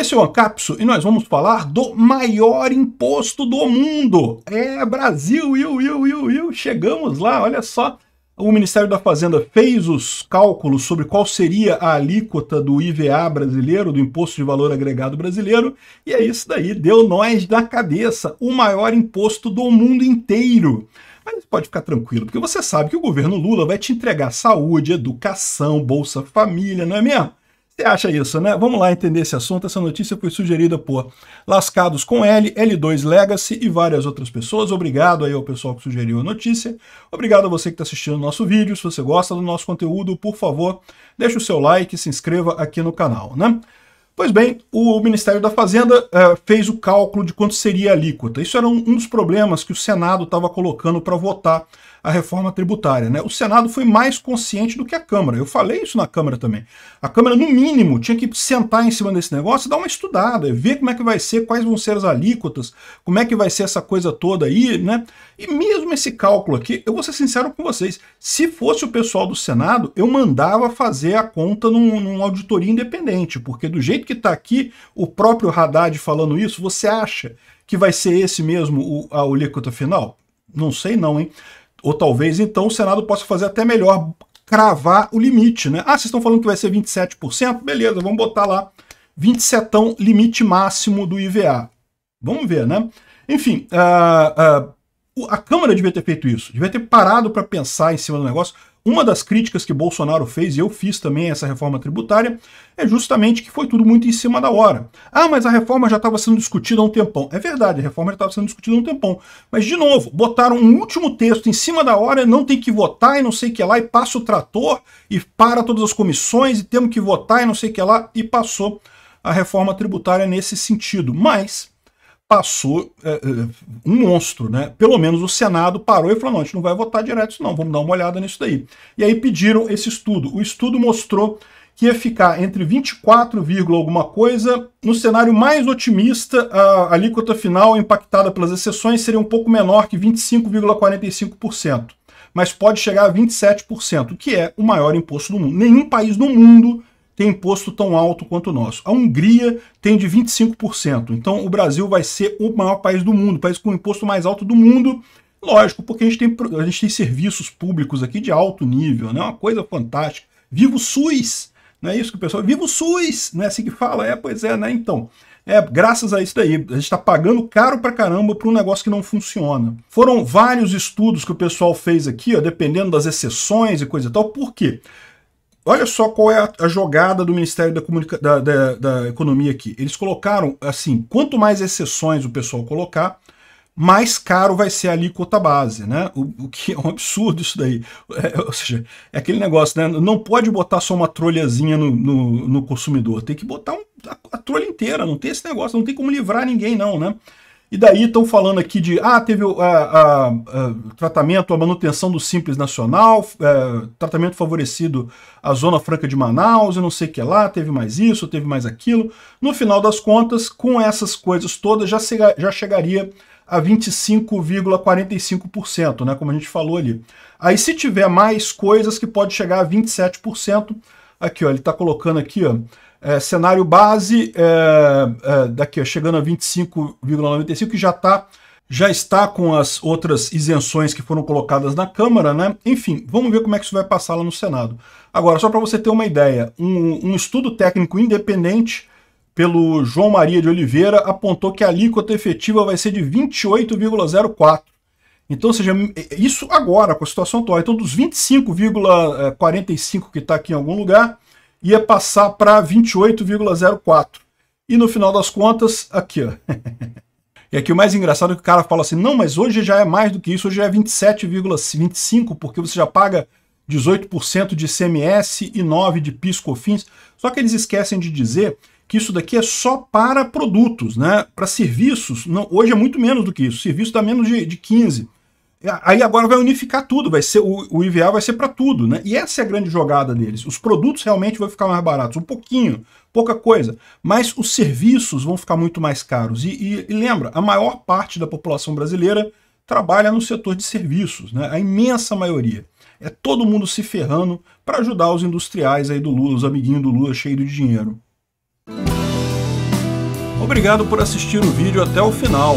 Esse é o Ancapsu e nós vamos falar do maior imposto do mundo. É Brasil, iu, iu, iu, iu, chegamos lá, olha só. O Ministério da Fazenda fez os cálculos sobre qual seria a alíquota do IVA brasileiro, do Imposto de Valor Agregado Brasileiro, e é isso daí, deu nós na cabeça, o maior imposto do mundo inteiro. Mas pode ficar tranquilo, porque você sabe que o governo Lula vai te entregar saúde, educação, Bolsa Família, não é mesmo? você acha isso, né? Vamos lá entender esse assunto. Essa notícia foi sugerida por Lascados com L, L2 Legacy e várias outras pessoas. Obrigado aí ao pessoal que sugeriu a notícia. Obrigado a você que está assistindo o nosso vídeo. Se você gosta do nosso conteúdo, por favor, deixe o seu like e se inscreva aqui no canal, né? Pois bem, o Ministério da Fazenda eh, fez o cálculo de quanto seria a alíquota. Isso era um, um dos problemas que o Senado estava colocando para votar a reforma tributária. Né? O Senado foi mais consciente do que a Câmara. Eu falei isso na Câmara também. A Câmara, no mínimo, tinha que sentar em cima desse negócio e dar uma estudada, ver como é que vai ser, quais vão ser as alíquotas, como é que vai ser essa coisa toda aí, né? E mesmo esse cálculo aqui, eu vou ser sincero com vocês, se fosse o pessoal do Senado, eu mandava fazer a conta num, num auditoria independente, porque do jeito que está aqui o próprio Haddad falando isso, você acha que vai ser esse mesmo o, a alíquota final? Não sei não, hein? Ou talvez então o Senado possa fazer até melhor, cravar o limite, né? Ah, vocês estão falando que vai ser 27%? Beleza, vamos botar lá 27 limite máximo do IVA. Vamos ver, né? Enfim, uh, uh, a Câmara devia ter feito isso, devia ter parado para pensar em cima do negócio, uma das críticas que Bolsonaro fez, e eu fiz também essa reforma tributária, é justamente que foi tudo muito em cima da hora. Ah, mas a reforma já estava sendo discutida há um tempão. É verdade, a reforma já estava sendo discutida há um tempão. Mas, de novo, botaram um último texto em cima da hora, não tem que votar e não sei o que lá, e passa o trator, e para todas as comissões, e temos que votar e não sei o que lá, e passou a reforma tributária nesse sentido. Mas passou é, é, um monstro, né? Pelo menos o Senado parou e falou, não, a gente não vai votar direto não, vamos dar uma olhada nisso daí. E aí pediram esse estudo. O estudo mostrou que ia ficar entre 24, alguma coisa. No cenário mais otimista, a alíquota final impactada pelas exceções seria um pouco menor que 25,45%, mas pode chegar a 27%, que é o maior imposto do mundo. Nenhum país no mundo tem imposto tão alto quanto o nosso. A Hungria tem de 25%. Então o Brasil vai ser o maior país do mundo, o país com o imposto mais alto do mundo. Lógico, porque a gente tem, a gente tem serviços públicos aqui de alto nível, né? É uma coisa fantástica. Viva o SUS! Não é isso que o pessoal. Viva o SUS! Não é assim que fala? É, pois é, né? Então. É, graças a isso daí, a gente está pagando caro pra caramba para um negócio que não funciona. Foram vários estudos que o pessoal fez aqui, ó, dependendo das exceções e coisa e tal. Por quê? Olha só qual é a, a jogada do Ministério da, da, da, da, Economia aqui. Eles colocaram assim: quanto mais exceções o pessoal colocar, mais caro vai ser a alíquota base, né? O, o que é um absurdo isso daí. É, ou seja, é aquele negócio, né? Não pode botar só uma trolhazinha no, no, no consumidor, tem que botar um, a, a trolha inteira, não tem esse negócio, não tem como livrar ninguém, não, né? E daí estão falando aqui de, ah, teve o tratamento, a manutenção do Simples Nacional, é, tratamento favorecido à Zona Franca de Manaus, e não sei o que lá, teve mais isso, teve mais aquilo. No final das contas, com essas coisas todas, já, já chegaria a 25,45%, né, como a gente falou ali. Aí se tiver mais coisas que pode chegar a 27%, aqui ó, ele está colocando aqui ó, é, cenário base é, é, daqui chegando a 25,95 que já está já está com as outras isenções que foram colocadas na Câmara, né? Enfim, vamos ver como é que isso vai passar lá no Senado. Agora, só para você ter uma ideia, um, um, estudo técnico independente pelo João Maria de Oliveira apontou que a alíquota efetiva vai ser de 28,04. Então, seja, isso agora, com a situação atual. Então, dos 25,45 é, que está aqui em algum lugar, ia passar para 28,04. E no final das contas, aqui, ó. e aqui o mais engraçado é que o cara fala assim, não, mas hoje já é mais do que isso, hoje já é 27,25, porque você já paga 18% de CMS e 9% de PIS/COFINS. Só que eles esquecem de dizer que isso daqui é só para produtos, né? Para serviços, não, hoje é muito menos do que isso. Serviço dá menos de, de 15%. Aí agora vai unificar tudo, vai ser o, o IVA vai ser para tudo, né? E essa é a grande jogada deles. Os produtos realmente vão ficar mais baratos, um pouquinho, pouca coisa, mas os serviços vão ficar muito mais caros. E, e, e lembra, a maior parte da população brasileira trabalha no setor de serviços, né? A imensa maioria. É todo mundo se ferrando para ajudar os industriais aí do Lula, os amiguinhos do Lula cheios de dinheiro. Obrigado por assistir o vídeo até o final.